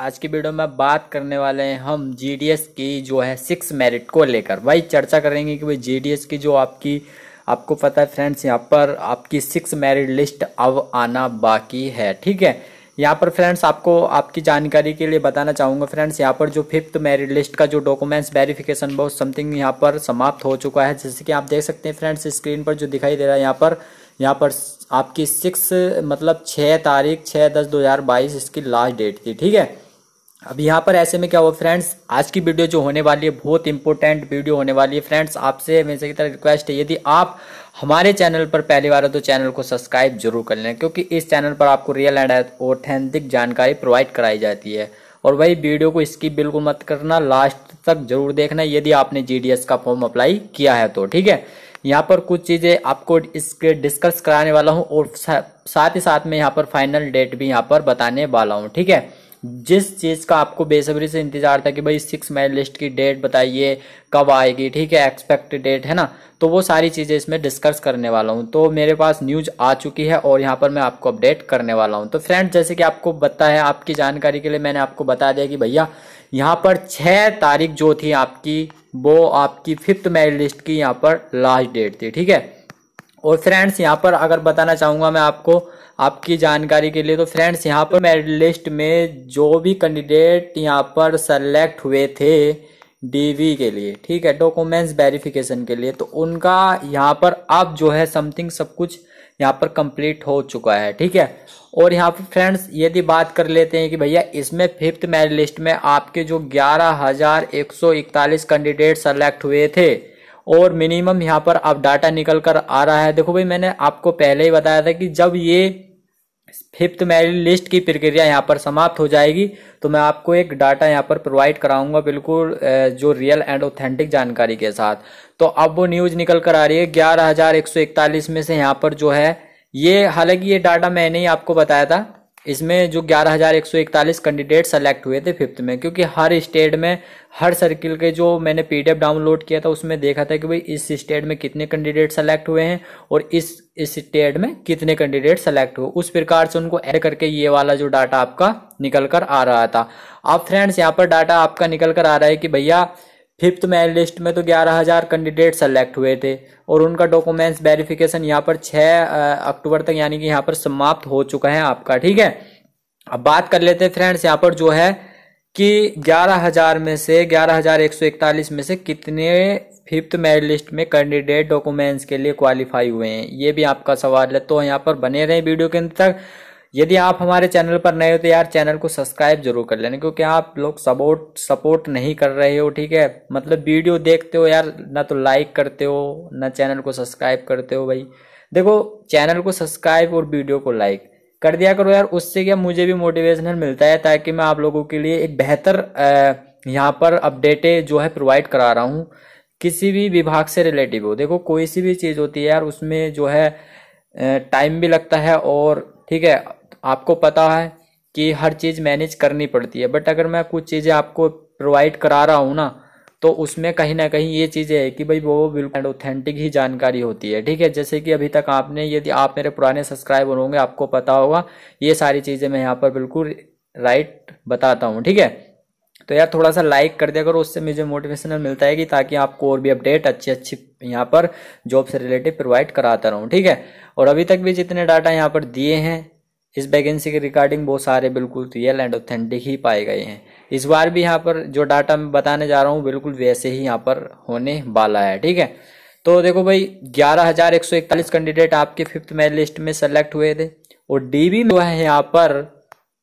आज की वीडियो में बात करने वाले हैं हम जीडीएस की जो है सिक्स मेरिट को लेकर वही चर्चा करेंगे कि भाई जीडीएस की जो आपकी आपको पता है फ्रेंड्स यहाँ पर आपकी सिक्स मेरिट लिस्ट अब आना बाकी है ठीक है यहाँ पर फ्रेंड्स आपको आपकी जानकारी के लिए बताना चाहूँगा फ्रेंड्स यहाँ पर जो फिफ्थ मेरिट लिस्ट का जो डॉक्यूमेंट्स वेरिफिकेशन बहुत समथिंग यहाँ पर समाप्त हो चुका है जैसे कि आप देख सकते हैं फ्रेंड्स स्क्रीन पर जो दिखाई दे रहा है यहाँ पर यहाँ पर आपकी सिक्स मतलब छः तारीख छः दस दो हज़ार बाईस इसकी लास्ट डेट थी ठीक है अब यहाँ पर ऐसे में क्या हुआ फ्रेंड्स आज की वीडियो जो होने वाली है बहुत इंपॉर्टेंट वीडियो होने वाली है फ्रेंड्स आपसे मेरे की तरह रिक्वेस्ट है यदि आप हमारे चैनल पर पहली बार हो तो चैनल को सब्सक्राइब जरूर कर लें क्योंकि इस चैनल पर आपको रियल एंड ऑथेंटिक जानकारी प्रोवाइड कराई जाती है और वही वीडियो को स्किप बिल्कुल मत करना लास्ट तक जरूर देखना यदि आपने जी का फॉर्म अप्लाई किया है तो ठीक है यहाँ पर कुछ चीज़ें आपको इसके डिस्कस कराने वाला हूँ और साथ ही साथ में यहाँ पर फाइनल डेट भी यहाँ पर बताने वाला हूँ ठीक है जिस चीज़ का आपको बेसब्री से इंतजार था कि भाई सिक्स मैन लिस्ट की डेट बताइए कब आएगी ठीक है एक्सपेक्ट डेट है ना तो वो सारी चीज़ें इसमें डिस्कस करने वाला हूँ तो मेरे पास न्यूज आ चुकी है और यहाँ पर मैं आपको अपडेट करने वाला हूँ तो फ्रेंड जैसे कि आपको बता है आपकी जानकारी के लिए मैंने आपको बता दिया कि भैया यहाँ पर छः तारीख जो थी आपकी वो आपकी फिफ्थ मेरिट लिस्ट की यहाँ पर लास्ट डेट थी ठीक है और फ्रेंड्स यहाँ पर अगर बताना चाहूँगा मैं आपको आपकी जानकारी के लिए तो फ्रेंड्स यहाँ पर मेरिट लिस्ट में जो भी कैंडिडेट यहाँ पर सेलेक्ट हुए थे डीवी के लिए ठीक है डॉक्यूमेंट्स वेरिफिकेशन के लिए तो उनका यहाँ पर अब जो है समथिंग सब कुछ यहाँ पर कंप्लीट हो चुका है ठीक है और यहाँ पर फ्रेंड्स यदि बात कर लेते हैं कि भैया इसमें फिफ्थ मेरिट लिस्ट में आपके जो ग्यारह हजार एक सौ इकतालीस कैंडिडेट सेलेक्ट हुए थे और मिनिमम यहाँ पर आप डाटा निकल कर आ रहा है देखो भाई मैंने आपको पहले ही बताया था कि जब ये फिफ्थ मेरिट लिस्ट की प्रक्रिया यहाँ पर समाप्त हो जाएगी तो मैं आपको एक डाटा यहाँ पर प्रोवाइड कराऊंगा बिल्कुल जो रियल एंड ऑथेंटिक जानकारी के साथ तो अब वो न्यूज़ निकल कर आ रही है ग्यारह हजार एक सौ इकतालीस में से यहाँ पर जो है ये हालांकि ये डाटा मैंने ही आपको बताया था इसमें जो ग्यारह हजार एक सौ इकतालीस कैंडिडेट सेलेक्ट हुए थे फिफ्थ में क्योंकि हर स्टेट में हर सर्किल के जो मैंने पीडीएफ डाउनलोड किया था उसमें देखा था कि भाई इस स्टेट में कितने कैंडिडेट सेलेक्ट हुए हैं और इस इस स्टेट में कितने कैंडिडेट सेलेक्ट हुए उस प्रकार से उनको ऐड करके ये वाला जो डाटा आपका निकल कर आ रहा था अब फ्रेंड्स यहाँ पर डाटा आपका निकल कर आ रहा है कि भैया फिफ्थ मेरिट लिस्ट में तो ग्यारह हज़ार कैंडिडेट सेलेक्ट हुए थे और उनका डॉक्यूमेंट्स वेरिफिकेशन यहाँ पर 6 अक्टूबर तक यानी कि यहाँ पर समाप्त हो चुका है आपका ठीक है अब बात कर लेते हैं फ्रेंड्स यहाँ पर जो है कि 11,000 में से 11,141 में से कितने फिफ्थ मेरिट लिस्ट में कैंडिडेट डॉक्यूमेंट्स के लिए क्वालिफाई हुए हैं ये भी आपका सवाल है तो यहाँ पर बने रहें वीडियो के अंदर तक यदि आप हमारे चैनल पर नए हो तो यार चैनल को सब्सक्राइब जरूर कर लेना क्योंकि आप लोग सपोर्ट सपोर्ट नहीं कर रहे हो ठीक है मतलब वीडियो देखते हो यार ना तो लाइक करते हो ना चैनल को सब्सक्राइब करते हो भाई देखो चैनल को सब्सक्राइब और वीडियो को लाइक कर दिया करो यार उससे क्या मुझे भी मोटिवेशनल मिलता है ताकि मैं आप लोगों के लिए एक बेहतर यहाँ पर अपडेटें जो है प्रोवाइड करा रहा हूँ किसी भी विभाग से रिलेटिव हो देखो कोई सी भी चीज़ होती है यार उसमें जो है टाइम भी लगता है और ठीक है आपको पता है कि हर चीज़ मैनेज करनी पड़ती है बट अगर मैं कुछ चीज़ें आपको प्रोवाइड करा रहा हूँ ना तो उसमें कहीं ना कहीं ये चीज़ें है कि भाई वो बिल्कुल ऑथेंटिक ही जानकारी होती है ठीक है जैसे कि अभी तक आपने यदि आप मेरे पुराने सब्सक्राइबर होंगे आपको पता होगा ये सारी चीज़ें मैं यहाँ पर बिल्कुल राइट बताता हूँ ठीक है तो यार थोड़ा सा लाइक कर दिया करो उससे मुझे मोटिवेशनल मिलता है कि ताकि आपको और भी अपडेट अच्छी अच्छी यहाँ पर जॉब से रिलेटेड प्रोवाइड कराता रहूँ ठीक है और अभी तक भी जितने डाटा यहाँ पर दिए हैं इस वैकेंसी के रिकॉर्डिंग बहुत सारे बिल्कुल रियल एंड ऑथेंटिक ही पाए गए हैं इस बार भी यहाँ पर जो डाटा मैं बताने जा रहा हूँ बिल्कुल वैसे ही यहाँ पर होने वाला है ठीक है तो देखो भाई ग्यारह हजार एक सौ इकतालीस कैंडिडेट आपके फिफ्थ मेरिट लिस्ट में सेलेक्ट हुए थे और डीबी में जो है यहाँ पर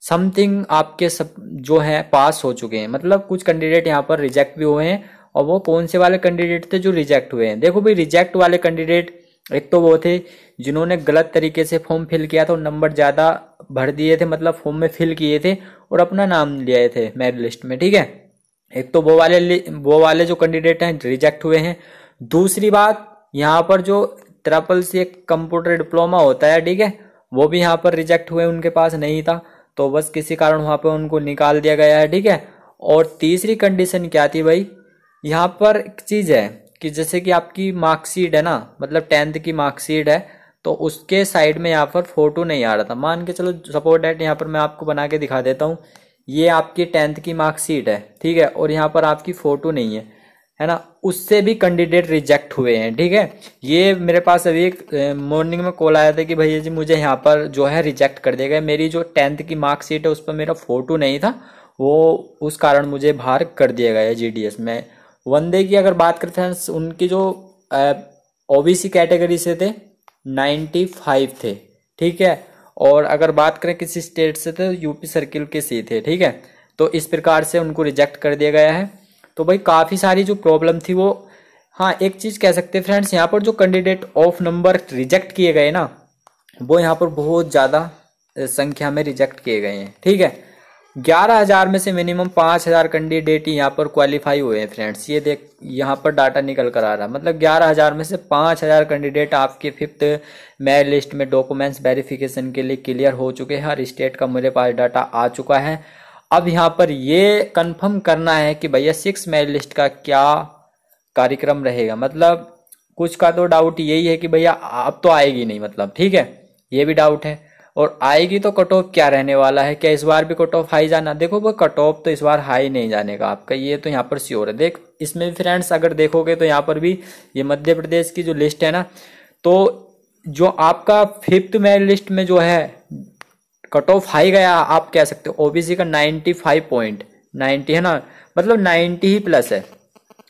समथिंग आपके सब जो है पास हो चुके हैं मतलब कुछ कैंडिडेट यहाँ पर रिजेक्ट भी हुए हैं और वो कौन से वाले कैंडिडेट थे जो रिजेक्ट हुए हैं देखो भाई रिजेक्ट वाले कैंडिडेट एक तो वो थे जिन्होंने गलत तरीके से फॉर्म फिल किया था और नंबर ज़्यादा भर दिए थे मतलब फॉर्म में फिल किए थे और अपना नाम लिए थे मेरिट लिस्ट में ठीक है एक तो वो वाले वो वाले जो कैंडिडेट हैं रिजेक्ट हुए हैं दूसरी बात यहाँ पर जो ट्रपल सी एक कंप्यूटर डिप्लोमा होता है ठीक है वो भी यहाँ पर रिजेक्ट हुए उनके पास नहीं था तो बस किसी कारण वहाँ पर उनको निकाल दिया गया है ठीक है और तीसरी कंडीशन क्या थी भाई यहाँ पर एक चीज़ है कि जैसे कि आपकी मार्कशीट है ना मतलब टेंथ की मार्कशीट है तो उसके साइड में यहाँ पर फोटो नहीं आ रहा था मान के चलो सपोर्ट डेट यहाँ पर मैं आपको बना के दिखा देता हूँ ये आपकी टेंथ की मार्कशीट है ठीक है और यहाँ पर आपकी फ़ोटो नहीं है है ना उससे भी कैंडिडेट रिजेक्ट हुए हैं ठीक है ये मेरे पास अभी एक मॉर्निंग में कॉल आया था कि भैया जी मुझे यहाँ पर जो है रिजेक्ट कर दिया गया मेरी जो टेंथ की मार्कशीट है उस पर मेरा फ़ोटो नहीं था वो उस कारण मुझे बाहर कर दिया गया है जी में वंदे की अगर बात करते हैं उनकी जो ओबीसी कैटेगरी से थे 95 थे ठीक है और अगर बात करें किसी स्टेट से तो यूपी सर्किल के सी थे ठीक है तो इस प्रकार से उनको रिजेक्ट कर दिया गया है तो भाई काफ़ी सारी जो प्रॉब्लम थी वो हाँ एक चीज़ कह सकते हैं फ्रेंड्स यहाँ पर जो कैंडिडेट ऑफ नंबर रिजेक्ट किए गए ना वो यहाँ पर बहुत ज़्यादा संख्या में रिजेक्ट किए गए हैं ठीक है ग्यारह हजार में से मिनिमम पाँच हजार कैंडिडेट ही यहाँ पर क्वालिफाई हुए हैं फ्रेंड्स ये देख यहाँ पर डाटा निकल कर आ रहा है मतलब ग्यारह हजार में से पाँच हजार कैंडिडेट आपके फिफ्थ मेरिट लिस्ट में डॉक्यूमेंट्स वेरिफिकेशन के लिए क्लियर हो चुके हैं हर स्टेट का मेरे पास डाटा आ चुका है अब यहाँ पर ये कन्फर्म करना है कि भैया सिक्स मेरिट लिस्ट का क्या कार्यक्रम रहेगा मतलब कुछ का तो डाउट यही है कि भैया अब तो आएगी नहीं मतलब ठीक है ये भी डाउट है और आएगी तो कट ऑफ क्या रहने वाला है क्या इस बार भी कट ऑफ हाई जाना देखो वो कट ऑफ तो इस बार हाई नहीं जाने का आपका ये तो यहाँ पर श्योर है देख इसमें भी फ्रेंड्स अगर देखोगे तो यहाँ पर भी ये मध्य प्रदेश की जो लिस्ट है ना तो जो आपका फिफ्थ मैन लिस्ट में जो है कट ऑफ हाई गया आप कह सकते हो ओबीसी का नाइन्टी फाइव पॉइंट नाइन्टी है ना मतलब नाइन्टी ही प्लस है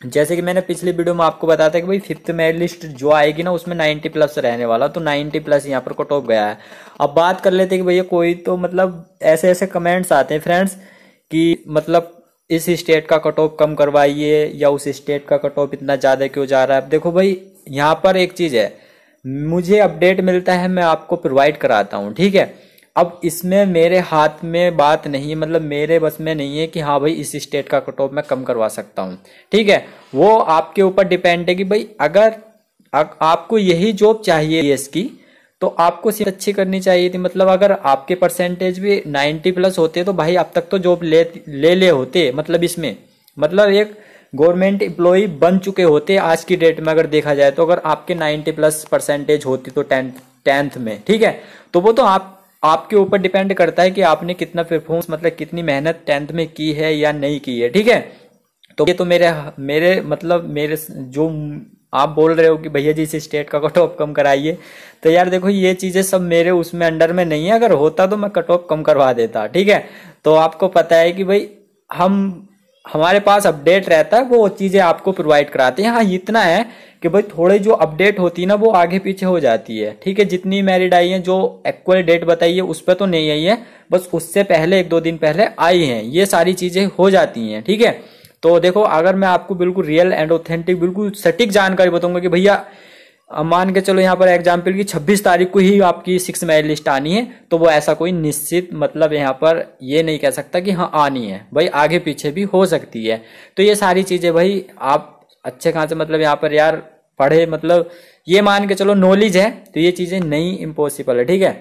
जैसे कि मैंने पिछली वीडियो में आपको बताया था कि भाई फिफ्थ मेरिट लिस्ट जो आएगी ना उसमें 90 प्लस रहने वाला तो 90 प्लस यहाँ पर कट ऑफ गया है अब बात कर लेते हैं कि भैया कोई तो मतलब ऐसे ऐसे कमेंट्स आते हैं फ्रेंड्स कि मतलब इस स्टेट का कट ऑफ कम करवाइए या उस स्टेट का कट ऑफ इतना ज़्यादा क्यों जा रहा है देखो भाई यहाँ पर एक चीज़ है मुझे अपडेट मिलता है मैं आपको प्रोवाइड कराता हूँ ठीक है अब इसमें मेरे हाथ में बात नहीं है मतलब मेरे बस में नहीं है कि हाँ भाई इस स्टेट का कट ऑफ मैं कम करवा सकता हूँ ठीक है वो आपके ऊपर डिपेंड है कि भाई अगर आपको यही जॉब चाहिए इसकी तो आपको सीट अच्छी करनी चाहिए थी मतलब अगर आपके परसेंटेज भी 90 प्लस होते तो भाई अब तक तो जॉब ले ले ले होते मतलब इसमें मतलब एक गवर्नमेंट इम्प्लॉई बन चुके होते आज की डेट में अगर देखा जाए तो अगर आपके 90 प्लस परसेंटेज होती तो टेंथ टेंथ में ठीक है तो वो तो आप आपके ऊपर डिपेंड करता है कि आपने कितना परफॉर्मेंस मतलब कितनी मेहनत टेंथ में की है या नहीं की है ठीक है तो ये तो मेरे मेरे मतलब मेरे जो आप बोल रहे हो कि भैया जी इस स्टेट का कट ऑफ कम कराइए तो यार देखो ये चीज़ें सब मेरे उसमें अंडर में नहीं है अगर होता तो मैं कट ऑफ कम करवा देता ठीक है तो आपको पता है कि भाई हम हमारे पास अपडेट रहता है वो चीज़ें आपको प्रोवाइड कराते हैं हाँ इतना है कि भाई थोड़े जो अपडेट होती है ना वो आगे पीछे हो जाती है ठीक है जितनी मैरिड आई है जो एक्वल डेट बताइए उस पर तो नहीं आई है बस उससे पहले एक दो दिन पहले आई हैं ये सारी चीज़ें हो जाती हैं ठीक है तो देखो अगर मैं आपको बिल्कुल रियल एंड ऑथेंटिक बिल्कुल सटीक जानकारी बताऊंगा कि भैया अब मान के चलो यहाँ पर एग्जाम्पल की 26 तारीख को ही आपकी सिक्स मैरिज लिस्ट आनी है तो वो ऐसा कोई निश्चित मतलब यहाँ पर ये नहीं कह सकता कि हाँ आनी है भाई आगे पीछे भी हो सकती है तो ये सारी चीज़ें भाई आप अच्छे से मतलब यहाँ पर यार पढ़े मतलब ये मान के चलो नॉलेज है तो ये चीज़ें नहीं इम्पॉसिबल है ठीक है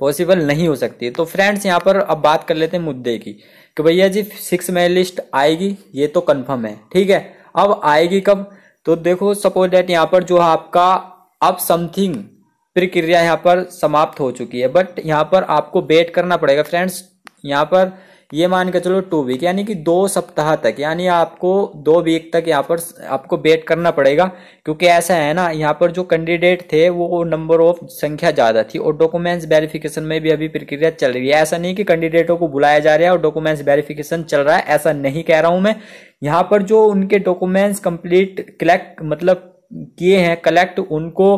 पॉसिबल नहीं हो सकती तो फ्रेंड्स यहाँ पर अब बात कर लेते हैं मुद्दे की कि भैया जी सिक्स मैरिज लिस्ट आएगी ये तो कन्फर्म है ठीक है अब आएगी कब तो देखो सपोज दैट यहाँ पर जो आपका अब समथिंग प्रक्रिया यहाँ पर समाप्त हो चुकी है बट यहाँ पर आपको वेट करना पड़ेगा फ्रेंड्स यहाँ पर ये मान के चलो टू वीक यानी कि दो सप्ताह तक यानी आपको दो वीक तक यहाँ पर आपको वेट करना पड़ेगा क्योंकि ऐसा है ना यहाँ पर जो कैंडिडेट थे वो नंबर ऑफ संख्या ज़्यादा थी और डॉक्यूमेंट्स वेरिफिकेशन में भी अभी प्रक्रिया चल रही है ऐसा नहीं कि कैंडिडेटों को बुलाया जा रहा है और डॉक्यूमेंट्स वेरिफिकेशन चल रहा है ऐसा नहीं कह रहा हूँ मैं यहाँ पर जो उनके डॉक्यूमेंट्स कंप्लीट कलेक्ट मतलब किए हैं कलेक्ट उनको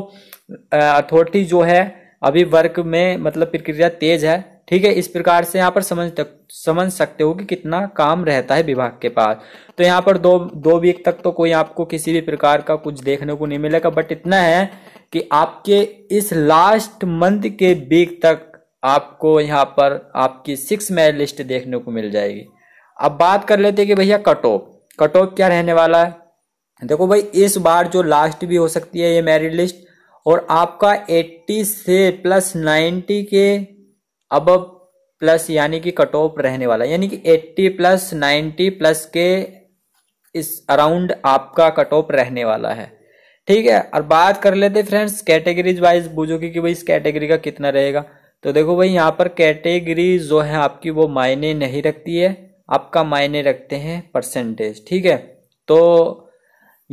अथॉरिटी जो है अभी वर्क में मतलब प्रक्रिया तेज है ठीक है इस प्रकार से यहाँ पर समझ तक समझ सकते हो कि कितना काम रहता है विभाग के पास तो यहाँ पर दो दो वीक तक तो कोई आपको किसी भी प्रकार का कुछ देखने को नहीं मिलेगा बट इतना है कि आपके इस लास्ट मंथ के वीक तक आपको यहाँ पर आपकी सिक्स मैच लिस्ट देखने को मिल जाएगी अब बात कर लेते हैं कि भैया कट ऑफ कट ऑफ क्या रहने वाला है देखो भाई इस बार जो लास्ट भी हो सकती है ये मैरिट लिस्ट और आपका 80 से प्लस 90 के अब प्लस यानी कि कट ऑफ रहने वाला यानी कि 80 प्लस 90 प्लस के इस अराउंड आपका कट ऑफ रहने वाला है ठीक है और बात कर लेते फ्रेंड्स कैटेगरीज वाइज बुजुर्गी कि भाई इस कैटेगरी का कितना रहेगा तो देखो भाई यहाँ पर कैटेगरी जो है आपकी वो मायने नहीं रखती है आपका मायने रखते हैं परसेंटेज ठीक है तो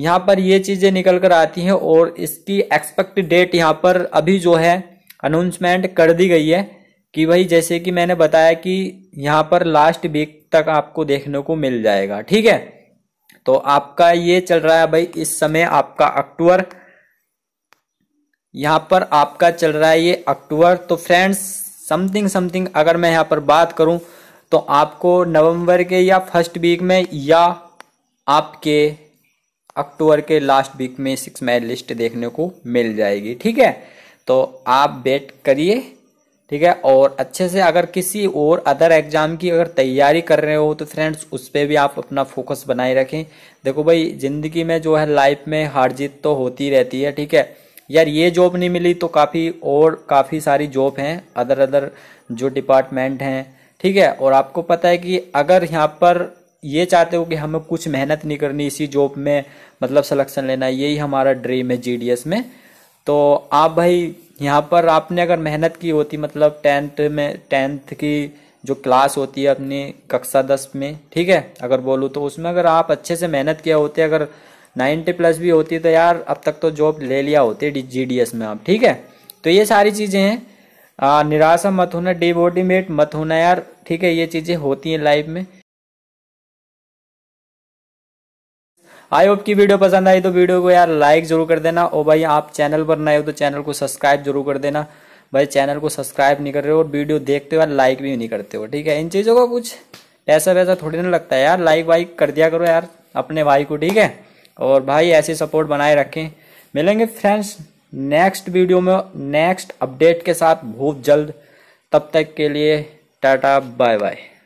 यहाँ पर ये चीज़ें निकल कर आती हैं और इसकी एक्सपेक्ट डेट यहाँ पर अभी जो है अनाउंसमेंट कर दी गई है कि भाई जैसे कि मैंने बताया कि यहाँ पर लास्ट वीक तक आपको देखने को मिल जाएगा ठीक है तो आपका ये चल रहा है भाई इस समय आपका अक्टूबर यहाँ पर आपका चल रहा है ये अक्टूबर तो फ्रेंड्स समथिंग समथिंग अगर मैं यहाँ पर बात करूँ तो आपको नवंबर के या फर्स्ट वीक में या आपके अक्टूबर के लास्ट वीक में सिक्स मैच लिस्ट देखने को मिल जाएगी ठीक है तो आप वेट करिए ठीक है और अच्छे से अगर किसी और अदर एग्जाम की अगर तैयारी कर रहे हो तो फ्रेंड्स उस पर भी आप अपना फोकस बनाए रखें देखो भाई ज़िंदगी में जो है लाइफ में हार जीत तो होती रहती है ठीक है यार ये जॉब नहीं मिली तो काफ़ी और काफ़ी सारी जॉब हैं अदर अदर जो डिपार्टमेंट हैं ठीक है और आपको पता है कि अगर यहाँ पर ये चाहते हो कि हमें कुछ मेहनत नहीं करनी इसी जॉब में मतलब सिलेक्शन लेना यही हमारा ड्रीम है जीडीएस में तो आप भाई यहाँ पर आपने अगर मेहनत की होती मतलब टेंथ में टेंथ की जो क्लास होती है अपनी कक्षा दस में ठीक है अगर बोलूँ तो उसमें अगर आप अच्छे से मेहनत किया होते अगर नाइन्टी प्लस भी होती तो यार अब तक तो जॉब ले लिया होती जी डी एस में आप ठीक है तो ये सारी चीज़ें हैं निराशा मत होना डिमोटिवेट मत होना यार ठीक है ये चीज़ें होती हैं लाइफ में आई होप की वीडियो पसंद आई तो वीडियो को यार लाइक जरूर कर देना और भाई आप चैनल पर नए हो तो चैनल को सब्सक्राइब जरूर कर देना भाई चैनल को सब्सक्राइब नहीं कर रहे हो और वीडियो देखते हो यार लाइक भी नहीं करते हो ठीक है इन चीज़ों का कुछ पैसा वैसा थोड़ी ना लगता है यार लाइक वाइक कर दिया करो यार अपने भाई को ठीक है और भाई ऐसे सपोर्ट बनाए रखें मिलेंगे फ्रेंड्स नेक्स्ट वीडियो में नेक्स्ट अपडेट के साथ बहुत जल्द तब तक के लिए टाटा बाय बाय